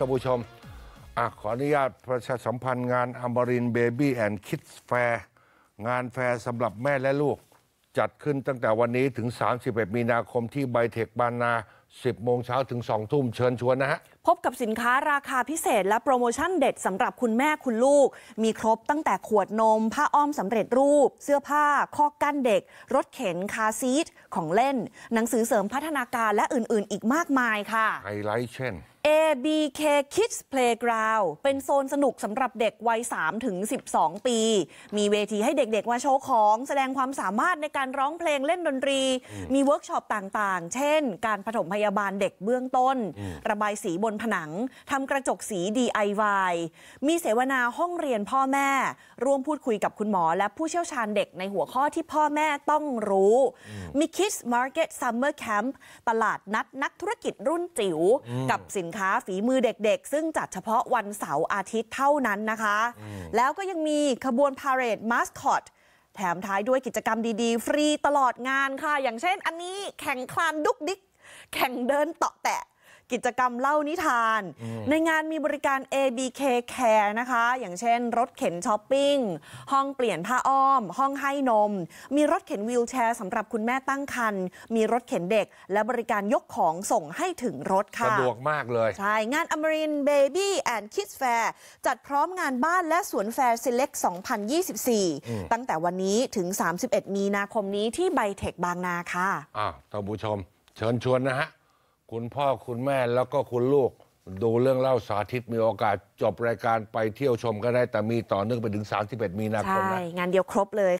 ท่านผู้ชมอขออนุญาตประชาสัมพันธ์งานอมรินเบบี้แอนด์คิดแฟร์งานแฟร์สำหรับแม่และลูก จัดขึ้นตั้งแต่วันนี้ถึง 31 มีนาคมที่ไบเทคบานา 10 โมงเช้าถึง 2 ทุ่มเชิญชวนนะฮะ พบกับสินค้าราคาพิเศษและโปรโมชั่นเด็ดสำหรับคุณแม่คุณลูก มีครบตั้งแต่ขวดนม ผ้าอ้อมสำเร็จรูป เสื้อผ้าข้อกั้นเด็ก รถเข็นคาซีทของเล่น หนังสือเสริมพัฒนาการและอื่นๆอีกมากมายค่ะไฮไลท์เช่น ABK Kids Playground เป็นโซนสนุกสำหรับเด็กวัย3ถึง12 ปี มีเวทีให้เด็กๆ มาโชว์ของ แสดงความสามารถในการร้องเพลงเล่นดนตรี มีเวิร์กช็อปต่างๆ เช่น การผสมพยาบาลเด็กเบื้องต้น ระบายสีบนผนังทำกระจกสี DIY มีเสวนาห้องเรียนพ่อแม่ ร่วมพูดคุยกับคุณหมอและผู้เชี่ยวชาญเด็กในหัวข้อที่พ่อแม่ต้องรู้มี Kids Market Summer Camp ตลาดนัดนักธุรกิจรุ่นจิ๋วกับสินค้าฝีมือเด็กๆ ซึ่งจัดเฉพาะวันเสาร์อาทิตย์เท่านั้นนะคะ แล้วก็ยังมีขบวนพาเหรดมาสคอต แถมท้ายด้วยกิจกรรมดีๆ ฟรีตลอดงานค่ะ อย่างเช่นอันนี้แข่งคลานดุกดิกแข่งเดินเตาะแตะกิจกรรมเล่านิทาน ในงานมีบริการ ABK Care นะคะอย่างเช่นรถเข็นช้อปปิ้ง ห้องเปลี่ยนผ้าอ้อม ห้องให้นม มีรถเข็นวีลแชร์สำหรับคุณแม่ตั้งครรภ์มีรถเข็นเด็ก และบริการยกของส่งให้ถึงรถค่ะสะดวกมากเลย ใช่ งานอมรินเบบี้แอนด์คิดแฟร์จัดพร้อมงานบ้านและสวนแฟร์เซเล็ก2024 ตั้งแต่วันนี้ถึง 31 มีนาคมนี้ที่ไบเทคบางนาค่ะอ้าวท่านผู้ชม เชิญชวนนะฮะคุณพ่อคุณแม่แล้วก็คุณลูกดูเรื่องเล่าสาธิตมีโอกาสจบรายการไปเที่ยวชมก็ได้แต่มีต่อเนื่องไปถึง 31 มีนาคมนะงานเดียวครบเลย